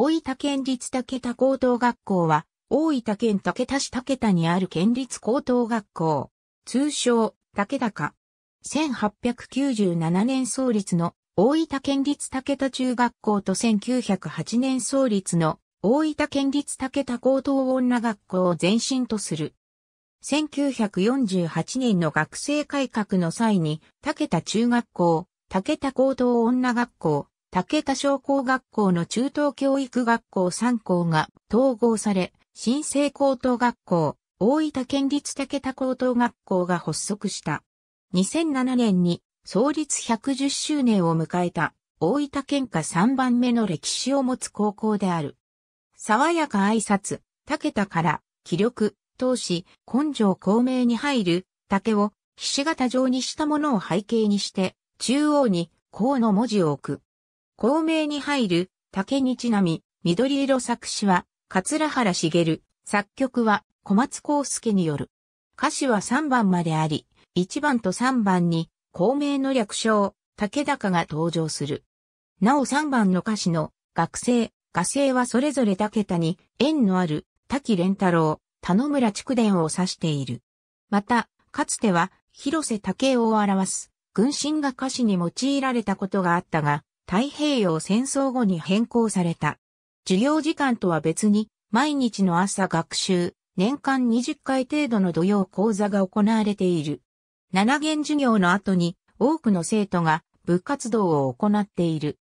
大分県立竹田高等学校は、大分県竹田市竹田にある県立高等学校。通称、竹か。1897年創立の大分県立竹田中学校と1908年創立の大分県立竹田高等女学校を前身とする。1948年の学生改革の際に、竹田中学校、竹田高等女学校、竹田商工学校の中等教育学校3校が統合され、新生高等学校、大分県立竹田高等学校が発足した。2007年に創立110周年を迎えた大分県下3番目の歴史を持つ高校である。爽やか挨拶、竹田から、気力、闘志、根性孔明に入る、竹を、菱形状にしたものを背景にして、中央に、こうの文字を置く。校名に入る竹にちなみ、緑色作詞は、桂原茂、作曲は小松康介による。歌詞は3番まであり、1番と3番に、校名の略称、竹高が登場する。なお3番の歌詞の、学生、画生はそれぞれ竹田に、縁のある、滝蓮太郎、田野村竹伝を指している。また、かつては、広瀬竹雄を表す、軍神が歌詞に用いられたことがあったが、太平洋戦争後に変更された。授業時間とは別に、毎日の朝学習、年間20回程度の土曜講座が行われている。7限授業の後に、多くの生徒が部活動を行っている。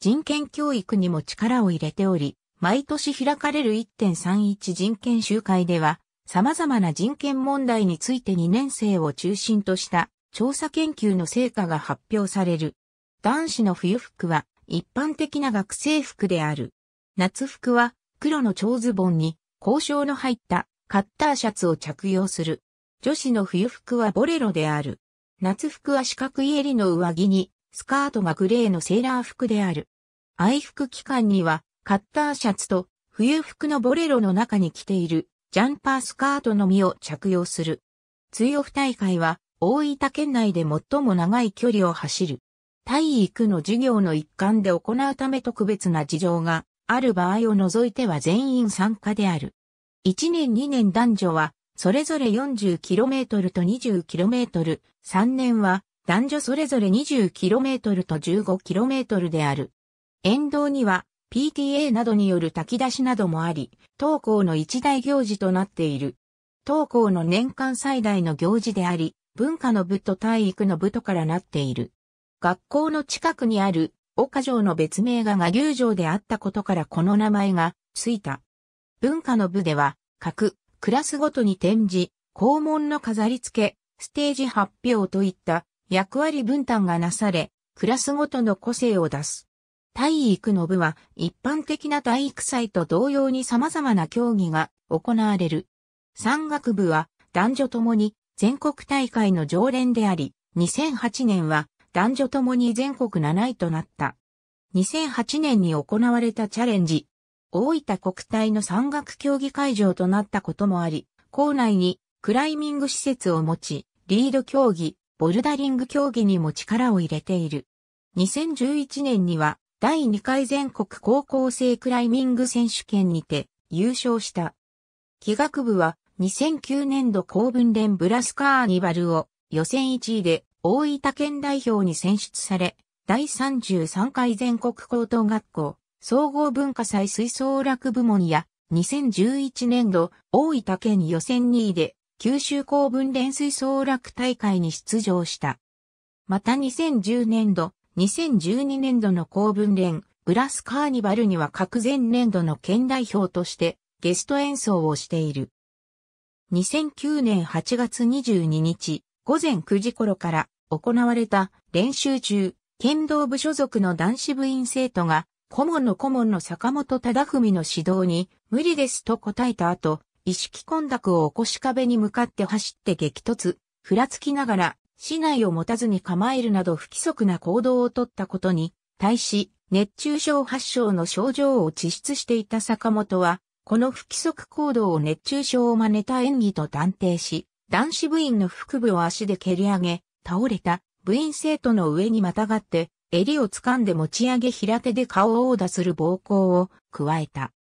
人権教育にも力を入れており、毎年開かれる1.31人権集会では、様々な人権問題について2年生を中心とした調査研究の成果が発表される。男子の冬服は一般的な学生服である。夏服は黒の長ズボンに交渉の入ったカッターシャツを着用する。女子の冬服はボレロである。夏服は四角い襟の上着にスカートがグレーのセーラー服である。愛服期間にはカッターシャツと冬服のボレロの中に着ているジャンパースカートのみを着用する。ツイオフ大会は大分県内で最も長い距離を走る体育の授業の一環で行うため特別な事情がある場合を除いては全員参加である。1年2年男女は、それぞれ 40km と 20km、3年は男女それぞれ 20km と 15km である。沿道には PTA などによる炊き出しなどもあり、当校の一大行事となっている。当校の年間最大の行事であり、文化の部と体育の部とからなっている。学校の近くにある岡城の別名が賀牛城であったことからこの名前がついた。文化の部では、各クラスごとに展示、校門の飾り付け、ステージ発表といった役割分担がなされ、クラスごとの個性を出す。体育の部は一般的な体育祭と同様に様々な競技が行われる。山岳部は男女ともに全国大会の常連であり、2008年は男女ともに全国7位となった。2008年に行われたチャレンジ。大分国体の山岳競技会場となったこともあり、校内にクライミング施設を持ち、リード競技、ボルダリング競技にも力を入れている。2011年には第2回全国高校生クライミング選手権にて優勝した。気学部は2009年度公文連ブラスカーニバルを予選1位で大分県代表に選出され、第33回全国高等学校総合文化祭吹奏楽部門や2011年度大分県予選2位で九州高分連吹奏楽大会に出場した。また2010年度、2012年度の高分連ブラスカーニバルには各前年度の県代表としてゲスト演奏をしている。2009年8月22日午前9時頃から行われた練習中、剣道部所属の男子部員生徒が、顧問の顧問の坂本忠文の指導に、無理ですと答えた後、意識混濁を起こし壁に向かって走って激突、ふらつきながら、市内を持たずに構えるなど不規則な行動をとったことに、対し、熱中症発症の症状を致出していた坂本は、この不規則行動を熱中症を真似た演技と断定し、男子部員の腹部を足で蹴り上げ、倒れた部員生徒の上にまたがって、襟を掴んで持ち上げ平手で顔を殴打する暴行を加えた。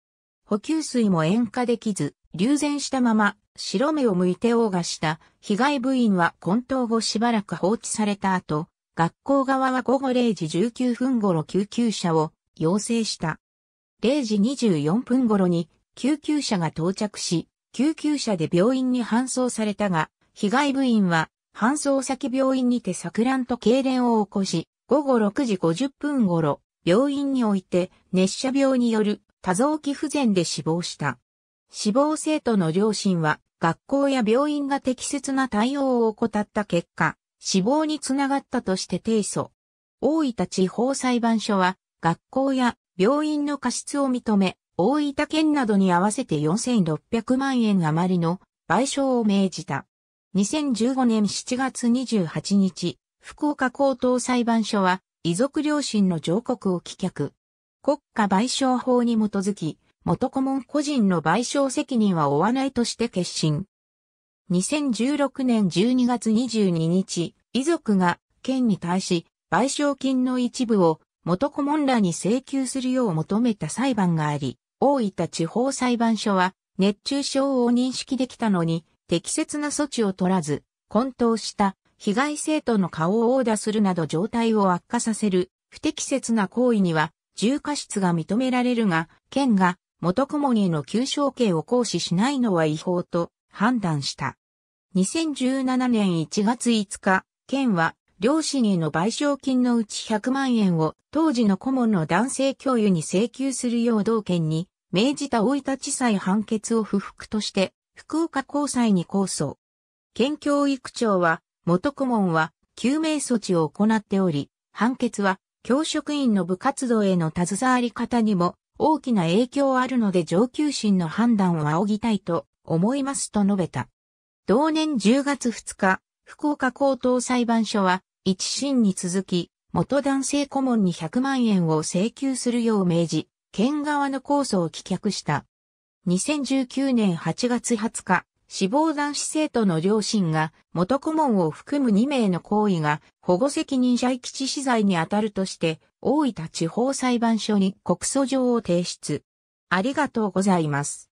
補給水も塩化できず、流前したまま、白目を向いて殴打した被害部員は混沌後しばらく放置された後、学校側は午後0時19分頃救急車を要請した。0時24分頃に救急車が到着し、救急車で病院に搬送されたが、被害部員は搬送先病院にて錯乱と痙攣を起こし、午後6時50分頃、病院において熱射病による多臓器不全で死亡した。死亡生徒の両親は学校や病院が適切な対応を怠った結果、死亡につながったとして提訴。大分地方裁判所は学校や病院の過失を認め、大分県などに合わせて4600万円余りの賠償を命じた。2015年7月28日、福岡高等裁判所は、遺族両親の上告を棄却。国家賠償法に基づき、元顧問個人の賠償責任は負わないとして決心。2016年12月22日、遺族が県に対し賠償金の一部を元顧問らに請求するよう求めた裁判があり、大分地方裁判所は熱中症を認識できたのに適切な措置を取らず、混沌した被害生徒の顔を殴打するなど状態を悪化させる不適切な行為には重過失が認められるが、県が元顧問への求償刑を行使しないのは違法と判断した。2017年1月5日、県は両親への賠償金のうち100万円を当時の顧問の男性教諭に請求するよう同県に命じた大分地裁判決を不服として福岡高裁に控訴。県教育長は、元顧問は、救命措置を行っており、判決は、教職員の部活動への携わり方にも大きな影響あるので上級審の判断を仰ぎたいと思いますと述べた。同年10月2日、福岡高等裁判所は、一審に続き、元男性顧問に100万円を請求するよう命じ、県側の控訴を棄却した。2019年8月20日、死亡男子生徒の両親が元顧問を含む2名の行為が保護責任者遺棄致死罪に当たるとして大分地方裁判所に告訴状を提出。ありがとうございます。